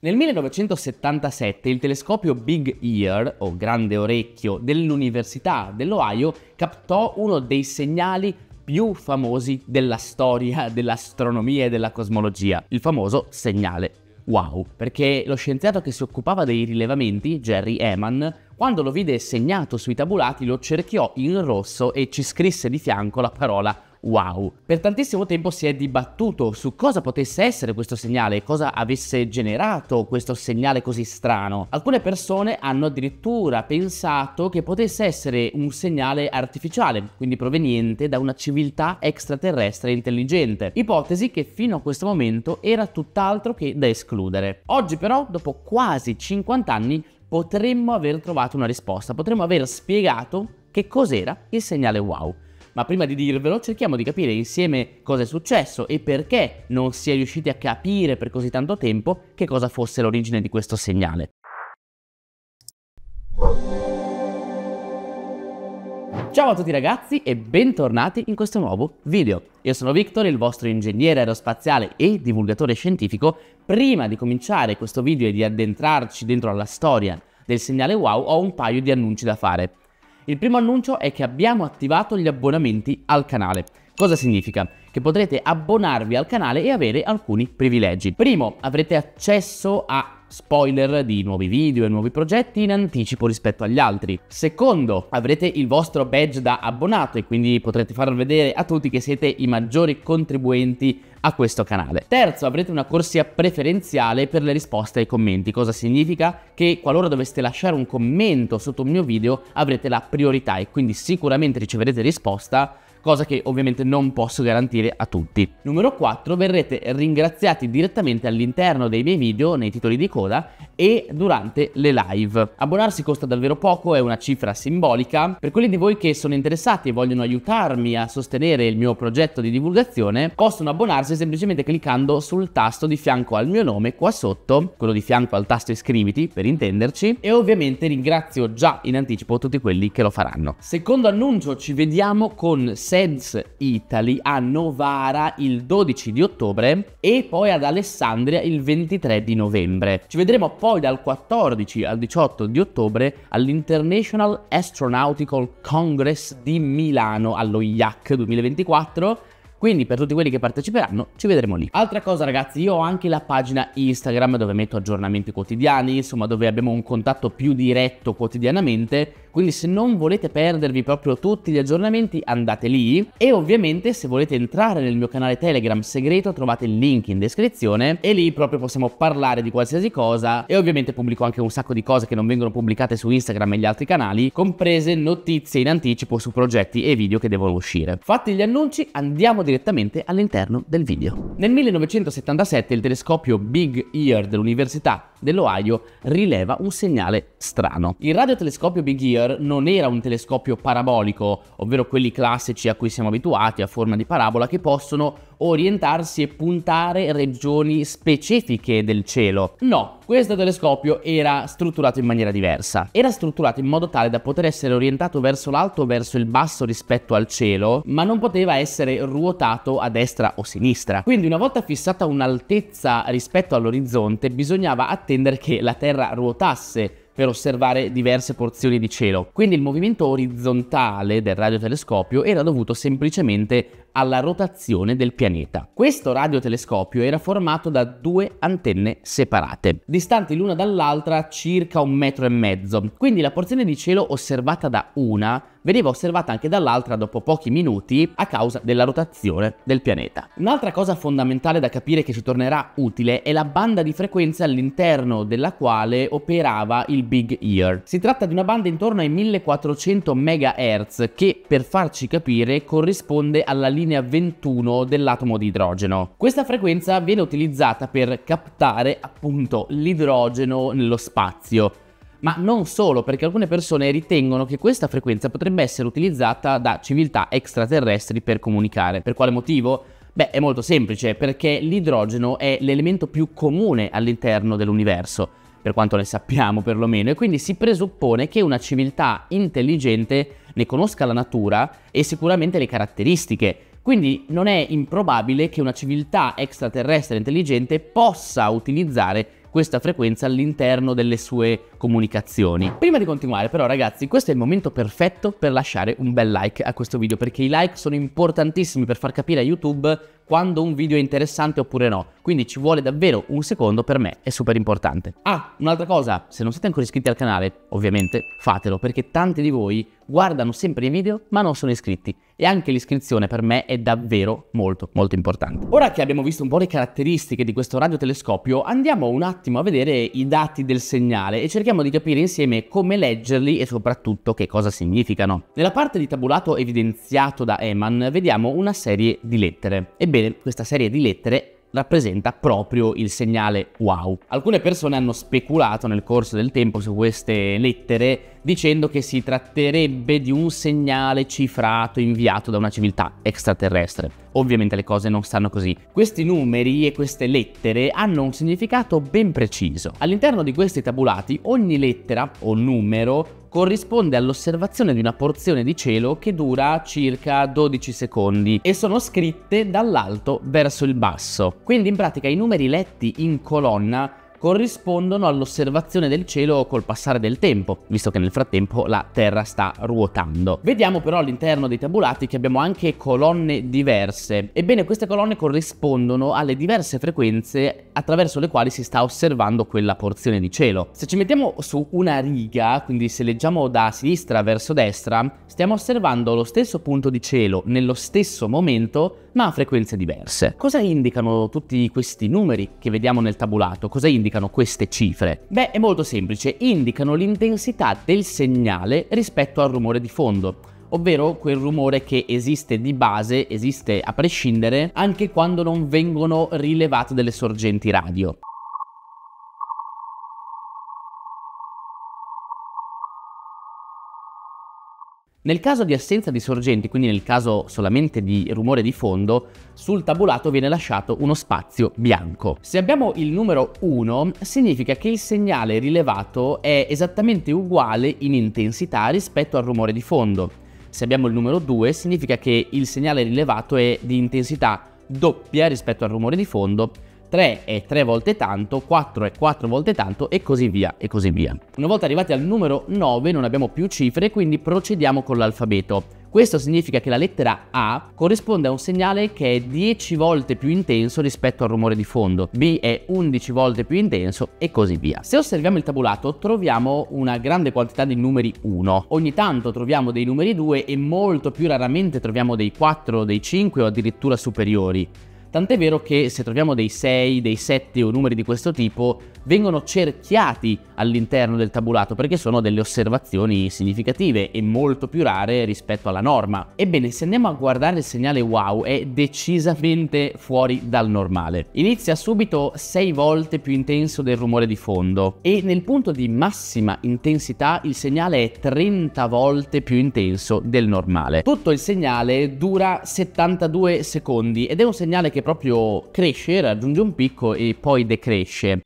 Nel 1977 il telescopio Big Ear, o grande orecchio, dell'Università dell'Ohio captò uno dei segnali più famosi della storia dell'astronomia e della cosmologia, il famoso segnale wow, perché lo scienziato che si occupava dei rilevamenti, Jerry Eman, quando lo vide segnato sui tabulati lo cerchiò in rosso e ci scrisse di fianco la parola wow. Per tantissimo tempo si è dibattuto su cosa potesse essere questo segnale, cosa avesse generato questo segnale così strano. Alcune persone hanno addirittura pensato che potesse essere un segnale artificiale, quindi proveniente da una civiltà extraterrestre intelligente, ipotesi che fino a questo momento era tutt'altro che da escludere. Oggi però, dopo quasi 50 anni, potremmo aver trovato una risposta, potremmo aver spiegato che cos'era il segnale wow. Ma prima di dirvelo cerchiamo di capire insieme cosa è successo e perché non si è riusciti a capire per così tanto tempo che cosa fosse l'origine di questo segnale. Ciao a tutti ragazzi e bentornati in questo nuovo video. Io sono Victor, il vostro ingegnere aerospaziale e divulgatore scientifico. Prima di cominciare questo video e di addentrarci dentro alla storia del segnale wow ho un paio di annunci da fare. Il primo annuncio è che abbiamo attivato gli abbonamenti al canale. Cosa significa? Che potrete abbonarvi al canale e avere alcuni privilegi. Primo, avrete accesso a spoiler di nuovi video e nuovi progetti in anticipo rispetto agli altri. Secondo, avrete il vostro badge da abbonato e quindi potrete far vedere a tutti che siete i maggiori contribuenti a questo canale. Terzo, avrete una corsia preferenziale per le risposte ai commenti. Cosa significa? Che qualora doveste lasciare un commento sotto un mio video avrete la priorità e quindi sicuramente riceverete risposta cosa che ovviamente non posso garantire a tutti. Numero 4, verrete ringraziati direttamente all'interno dei miei video, nei titoli di coda e durante le live. Abbonarsi costa davvero poco, è una cifra simbolica. Per quelli di voi che sono interessati e vogliono aiutarmi a sostenere il mio progetto di divulgazione, possono abbonarsi semplicemente cliccando sul tasto di fianco al mio nome qua sotto, quello di fianco al tasto iscriviti per intenderci, e ovviamente ringrazio già in anticipo tutti quelli che lo faranno. Secondo annuncio, ci vediamo con 6 Sense Italy a Novara il 12 di ottobre e poi ad Alessandria il 23 di novembre. Ci vedremo poi dal 14 al 18 di ottobre all'International Astronautical Congress di Milano allo IAC 2024 quindi per tutti quelli che parteciperanno ci vedremo lì. Altra cosa ragazzi, io ho anche la pagina Instagram dove metto aggiornamenti quotidiani, insomma dove abbiamo un contatto più diretto quotidianamente, quindi se non volete perdervi proprio tutti gli aggiornamenti andate lì e ovviamente se volete entrare nel mio canale Telegram segreto trovate il link in descrizione e lì proprio possiamo parlare di qualsiasi cosa e ovviamente pubblico anche un sacco di cose che non vengono pubblicate su Instagram e gli altri canali, comprese notizie in anticipo su progetti e video che devono uscire. Fatti gli annunci, andiamo direttamente all'interno del video. Nel 1977 il telescopio Big Ear dell'Università dell'Ohio rileva un segnale strano. Il radiotelescopio Big Ear non era un telescopio parabolico, ovvero quelli classici a cui siamo abituati a forma di parabola che possono orientarsi e puntare regioni specifiche del cielo. No, questo telescopio era strutturato in maniera diversa. Era strutturato in modo tale da poter essere orientato verso l'alto o verso il basso rispetto al cielo, ma non poteva essere ruotato a destra o sinistra. Quindi una volta fissata un'altezza rispetto all'orizzonte bisognava attendere che la Terra ruotasse per osservare diverse porzioni di cielo. Quindi il movimento orizzontale del radiotelescopio era dovuto semplicemente alla rotazione del pianeta. Questo radiotelescopio era formato da due antenne separate, distanti l'una dall'altra circa un metro e mezzo, quindi la porzione di cielo osservata da una veniva osservata anche dall'altra dopo pochi minuti a causa della rotazione del pianeta. Un'altra cosa fondamentale da capire che ci tornerà utile è la banda di frequenza all'interno della quale operava il Big Ear. Si tratta di una banda intorno ai 1400 MHz che, per farci capire, corrisponde alla linea 21 dell'atomo di idrogeno. Questa frequenza viene utilizzata per captare appunto l'idrogeno nello spazio ma non solo, perché alcune persone ritengono che questa frequenza potrebbe essere utilizzata da civiltà extraterrestri per comunicare. Per quale motivo? Beh, è molto semplice, perché l'idrogeno è l'elemento più comune all'interno dell'universo, per quanto ne sappiamo perlomeno, e quindi si presuppone che una civiltà intelligente ne conosca la natura e sicuramente le caratteristiche. Quindi non è improbabile che una civiltà extraterrestre intelligente possa utilizzare questa frequenza all'interno delle sue comunicazioni. Prima di continuare però ragazzi, questo è il momento perfetto per lasciare un bel like a questo video perché i like sono importantissimi per far capire a YouTube quando un video è interessante oppure no. Quindi ci vuole davvero un secondo, per me è super importante. Ah, un'altra cosa, se non siete ancora iscritti al canale, ovviamente fatelo, perché tanti di voi guardano sempre i video ma non sono iscritti. E anche l'iscrizione per me è davvero molto molto importante. Ora che abbiamo visto un po' le caratteristiche di questo radiotelescopio, andiamo un attimo a vedere i dati del segnale e cerchiamo di capire insieme come leggerli e soprattutto che cosa significano. Nella parte di tabulato evidenziato da Eman vediamo una serie di lettere. Ebbene, Ebbene, questa serie di lettere rappresenta proprio il segnale wow. Alcune persone hanno speculato nel corso del tempo su queste lettere dicendo che si tratterebbe di un segnale cifrato inviato da una civiltà extraterrestre. Ovviamente le cose non stanno così. Questi numeri e queste lettere hanno un significato ben preciso. All'interno di questi tabulati ogni lettera o numero corrisponde all'osservazione di una porzione di cielo che dura circa 12 secondi e sono scritte dall'alto verso il basso. Quindi in pratica i numeri letti in colonna corrispondono all'osservazione del cielo col passare del tempo, visto che nel frattempo la Terra sta ruotando. Vediamo però all'interno dei tabulati che abbiamo anche colonne diverse. Ebbene, queste colonne corrispondono alle diverse frequenze attraverso le quali si sta osservando quella porzione di cielo. Se ci mettiamo su una riga, quindi se leggiamo da sinistra verso destra, stiamo osservando lo stesso punto di cielo nello stesso momento ma a frequenze diverse. Cosa indicano tutti questi numeri che vediamo nel tabulato? Cosa indicano queste cifre? Beh, è molto semplice, indicano l'intensità del segnale rispetto al rumore di fondo ovvero quel rumore che esiste di base, esiste a prescindere, anche quando non vengono rilevate delle sorgenti radio. Nel caso di assenza di sorgenti, quindi nel caso solamente di rumore di fondo, sul tabulato viene lasciato uno spazio bianco. Se abbiamo il numero 1, significa che il segnale rilevato è esattamente uguale in intensità rispetto al rumore di fondo. Se abbiamo il numero 2, significa che il segnale rilevato è di intensità doppia rispetto al rumore di fondo 3 è 3 volte tanto, 4 è 4 volte tanto e così via e così via. Una volta arrivati al numero 9 non abbiamo più cifre, quindi procediamo con l'alfabeto. Questo significa che la lettera A corrisponde a un segnale che è 10 volte più intenso rispetto al rumore di fondo, B è 11 volte più intenso e così via. Se osserviamo il tabulato troviamo una grande quantità di numeri 1, ogni tanto troviamo dei numeri 2 e molto più raramente troviamo dei 4 dei 5 o addirittura superiori. Tant'è vero che se troviamo dei 6, dei 7 o numeri di questo tipo, vengono cerchiati all'interno del tabulato perché sono delle osservazioni significative e molto più rare rispetto alla norma. Ebbene, se andiamo a guardare il segnale wow è decisamente fuori dal normale. Inizia subito 6 volte più intenso del rumore di fondo e nel punto di massima intensità il segnale è 30 volte più intenso del normale. Tutto il segnale dura 72 secondi ed è un segnale che proprio cresce, raggiunge un picco e poi decresce.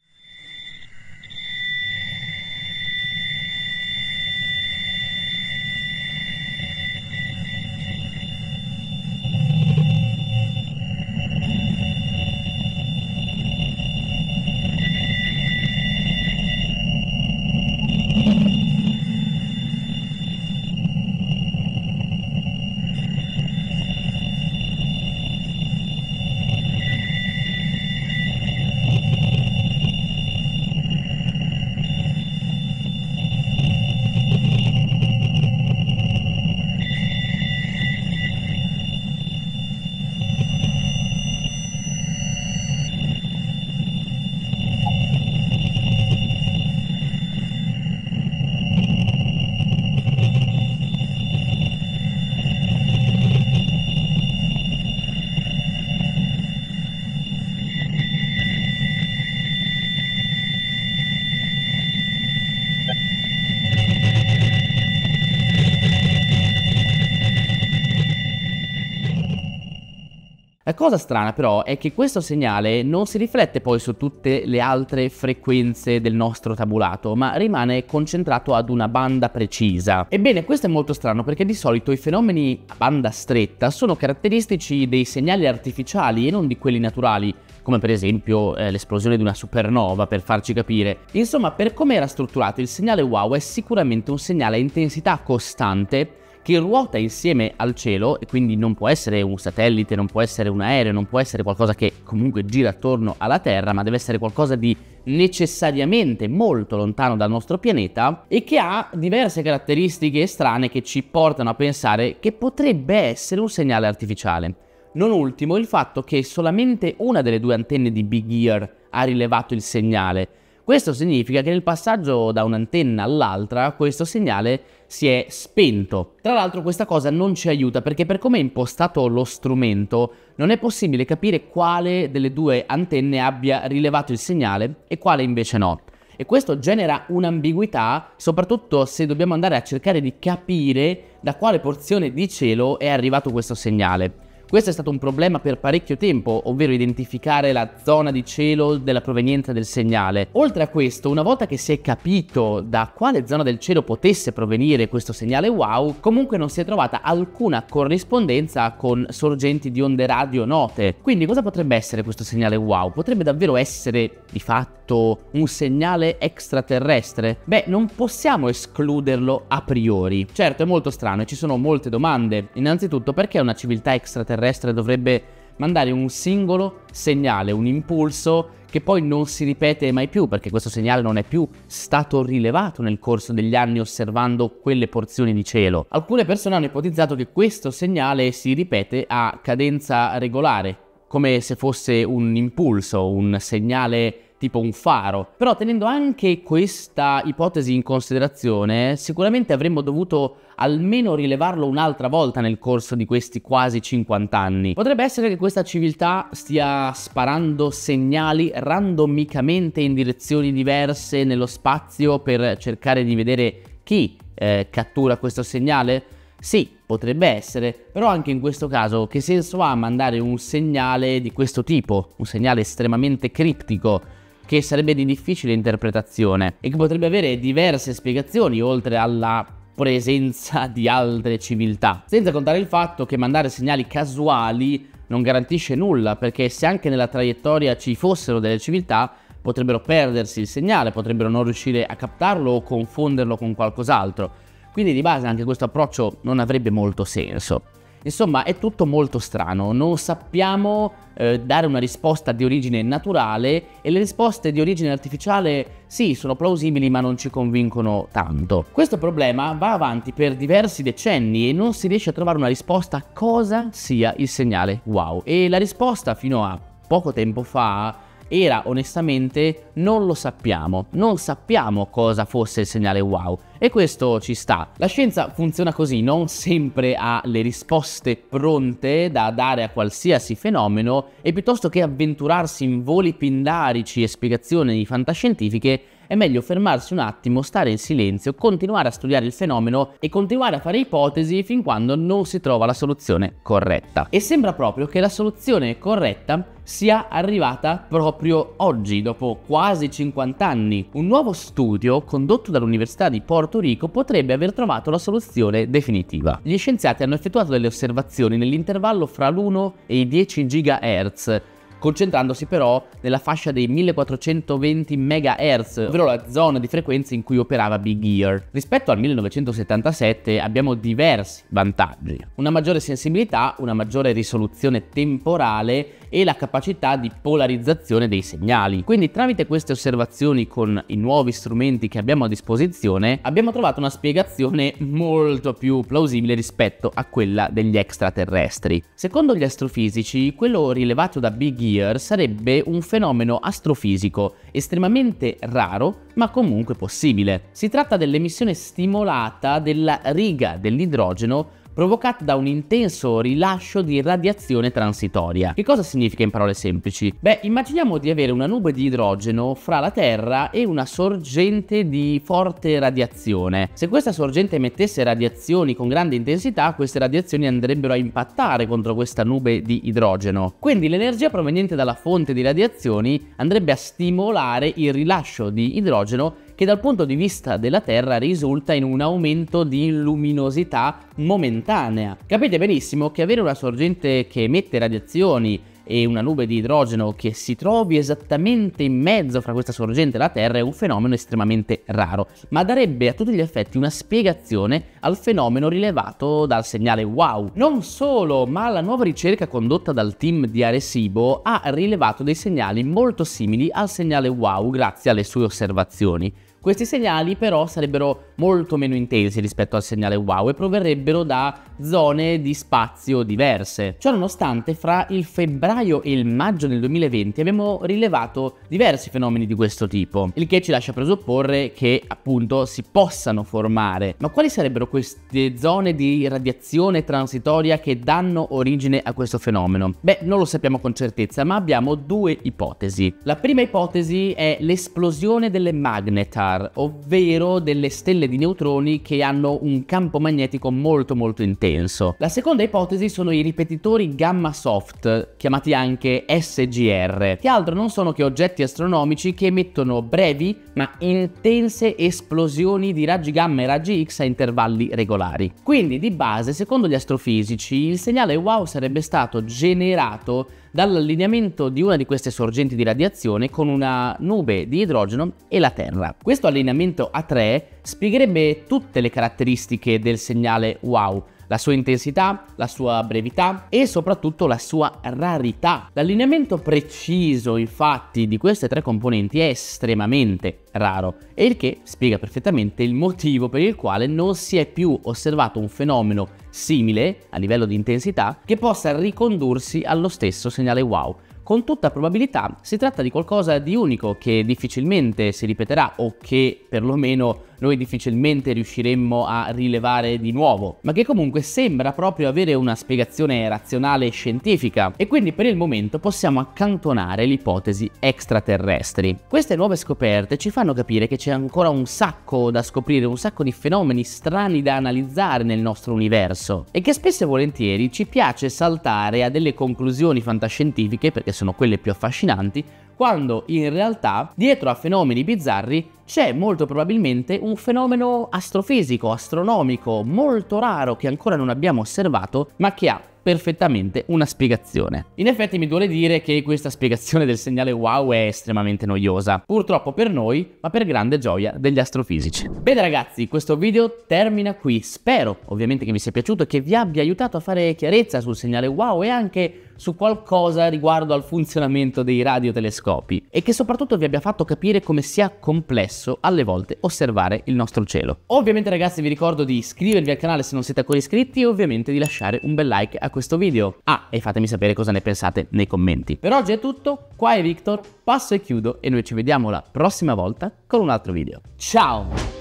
cosa strana però è che questo segnale non si riflette poi su tutte le altre frequenze del nostro tabulato, ma rimane concentrato ad una banda precisa. Ebbene, questo è molto strano perché di solito i fenomeni a banda stretta sono caratteristici dei segnali artificiali e non di quelli naturali, come per esempio eh, l'esplosione di una supernova per farci capire. Insomma, per come era strutturato il segnale wow è sicuramente un segnale a intensità costante che ruota insieme al cielo e quindi non può essere un satellite, non può essere un aereo, non può essere qualcosa che comunque gira attorno alla Terra, ma deve essere qualcosa di necessariamente molto lontano dal nostro pianeta e che ha diverse caratteristiche strane che ci portano a pensare che potrebbe essere un segnale artificiale. Non ultimo il fatto che solamente una delle due antenne di Big Ear ha rilevato il segnale, questo significa che nel passaggio da un'antenna all'altra questo segnale si è spento. Tra l'altro questa cosa non ci aiuta perché per come è impostato lo strumento non è possibile capire quale delle due antenne abbia rilevato il segnale e quale invece no. E questo genera un'ambiguità, soprattutto se dobbiamo andare a cercare di capire da quale porzione di cielo è arrivato questo segnale. Questo è stato un problema per parecchio tempo, ovvero identificare la zona di cielo della provenienza del segnale. Oltre a questo, una volta che si è capito da quale zona del cielo potesse provenire questo segnale wow, comunque non si è trovata alcuna corrispondenza con sorgenti di onde radio note. Quindi cosa potrebbe essere questo segnale wow? Potrebbe davvero essere di fatto stato un segnale extraterrestre? Beh, non possiamo escluderlo a priori. Certo, è molto strano e ci sono molte domande. Innanzitutto, perché una civiltà extraterrestre dovrebbe mandare un singolo segnale, un impulso che poi non si ripete mai più perché questo segnale non è più stato rilevato nel corso degli anni osservando quelle porzioni di cielo. Alcune persone hanno ipotizzato che questo segnale si ripete a cadenza regolare, come se fosse un impulso, un segnale tipo un faro. Però tenendo anche questa ipotesi in considerazione, sicuramente avremmo dovuto almeno rilevarlo un'altra volta nel corso di questi quasi 50 anni. Potrebbe essere che questa civiltà stia sparando segnali randomicamente in direzioni diverse nello spazio per cercare di vedere chi eh, cattura questo segnale? Sì, potrebbe essere, però anche in questo caso che senso ha mandare un segnale di questo tipo, un segnale estremamente criptico che sarebbe di difficile interpretazione e che potrebbe avere diverse spiegazioni oltre alla presenza di altre civiltà, senza contare il fatto che mandare segnali casuali non garantisce nulla, perché se anche nella traiettoria ci fossero delle civiltà, potrebbero perdersi il segnale, potrebbero non riuscire a captarlo o confonderlo con qualcos'altro. Quindi di base anche questo approccio non avrebbe molto senso. Insomma, è tutto molto strano, non sappiamo eh, dare una risposta di origine naturale e le risposte di origine artificiale sì, sono plausibili ma non ci convincono tanto. Questo problema va avanti per diversi decenni e non si riesce a trovare una risposta a cosa sia il segnale wow. E la risposta fino a poco tempo fa era onestamente non lo sappiamo, non sappiamo cosa fosse il segnale wow e questo ci sta. La scienza funziona così, non sempre ha le risposte pronte da dare a qualsiasi fenomeno e piuttosto che avventurarsi in voli pindarici e spiegazioni fantascientifiche è meglio fermarsi un attimo, stare in silenzio, continuare a studiare il fenomeno e continuare a fare ipotesi fin quando non si trova la soluzione corretta. E sembra proprio che la soluzione corretta sia arrivata proprio oggi, dopo quasi 50 anni. Un nuovo studio condotto dall'Università di Porto Rico potrebbe aver trovato la soluzione definitiva. Gli scienziati hanno effettuato delle osservazioni nell'intervallo fra l'1 e i 10 GHz concentrandosi però nella fascia dei 1420 MHz, ovvero la zona di frequenza in cui operava Big Ear. Rispetto al 1977 abbiamo diversi vantaggi, una maggiore sensibilità, una maggiore risoluzione temporale e la capacità di polarizzazione dei segnali. Quindi tramite queste osservazioni con i nuovi strumenti che abbiamo a disposizione abbiamo trovato una spiegazione molto più plausibile rispetto a quella degli extraterrestri. Secondo gli astrofisici quello rilevato da Big Ear sarebbe un fenomeno astrofisico estremamente raro ma comunque possibile. Si tratta dell'emissione stimolata della riga dell'idrogeno provocata da un intenso rilascio di radiazione transitoria. Che cosa significa in parole semplici? Beh, immaginiamo di avere una nube di idrogeno fra la Terra e una sorgente di forte radiazione. Se questa sorgente emettesse radiazioni con grande intensità, queste radiazioni andrebbero a impattare contro questa nube di idrogeno. Quindi l'energia proveniente dalla fonte di radiazioni andrebbe a stimolare il rilascio di idrogeno che dal punto di vista della Terra risulta in un aumento di luminosità momentanea. Capite benissimo che avere una sorgente che emette radiazioni e una nube di idrogeno che si trovi esattamente in mezzo fra questa sorgente e la Terra è un fenomeno estremamente raro, ma darebbe a tutti gli effetti una spiegazione al fenomeno rilevato dal segnale WOW. Non solo, ma la nuova ricerca condotta dal team di Arecibo ha rilevato dei segnali molto simili al segnale WOW grazie alle sue osservazioni. Questi segnali però sarebbero molto meno intensi rispetto al segnale wow e proverrebbero da zone di spazio diverse. Ciononostante fra il febbraio e il maggio del 2020 abbiamo rilevato diversi fenomeni di questo tipo, il che ci lascia presupporre che appunto si possano formare. Ma quali sarebbero queste zone di radiazione transitoria che danno origine a questo fenomeno? Beh, non lo sappiamo con certezza, ma abbiamo due ipotesi. La prima ipotesi è l'esplosione delle magnetar star, ovvero delle stelle di neutroni che hanno un campo magnetico molto molto intenso. La seconda ipotesi sono i ripetitori gamma soft, chiamati anche SGR, che altro non sono che oggetti astronomici che emettono brevi ma intense esplosioni di raggi gamma e raggi X a intervalli regolari. Quindi di base, secondo gli astrofisici, il segnale wow sarebbe stato generato dall'allineamento di una di queste sorgenti di radiazione con una nube di idrogeno e la Terra. Questo allineamento a tre spiegherebbe tutte le caratteristiche del segnale WOW, la sua intensità, la sua brevità e soprattutto la sua rarità. L'allineamento preciso infatti di queste tre componenti è estremamente raro e il che spiega perfettamente il motivo per il quale non si è più osservato un fenomeno simile a livello di intensità che possa ricondursi allo stesso segnale wow. Con tutta probabilità si tratta di qualcosa di unico che difficilmente si ripeterà o che perlomeno noi difficilmente riusciremmo a rilevare di nuovo, ma che comunque sembra proprio avere una spiegazione razionale e scientifica e quindi per il momento possiamo accantonare l'ipotesi extraterrestri. Queste nuove scoperte ci fanno capire che c'è ancora un sacco da scoprire, un sacco di fenomeni strani da analizzare nel nostro universo e che spesso e volentieri ci piace saltare a delle conclusioni fantascientifiche perché sono quelle più affascinanti quando in realtà dietro a fenomeni bizzarri c'è molto probabilmente un fenomeno astrofisico, astronomico, molto raro che ancora non abbiamo osservato, ma che ha perfettamente una spiegazione. In effetti mi duole dire che questa spiegazione del segnale wow è estremamente noiosa, purtroppo per noi, ma per grande gioia degli astrofisici. Bene ragazzi, questo video termina qui, spero ovviamente che vi sia piaciuto e che vi abbia aiutato a fare chiarezza sul segnale wow e anche su qualcosa riguardo al funzionamento dei radiotelescopi e che soprattutto vi abbia fatto capire come sia complesso alle volte osservare il nostro cielo. Ovviamente ragazzi vi ricordo di iscrivervi al canale se non siete ancora iscritti e ovviamente di lasciare un bel like a questo video? Ah, e fatemi sapere cosa ne pensate nei commenti. Per oggi è tutto, qua è Victor, passo e chiudo e noi ci vediamo la prossima volta con un altro video. Ciao!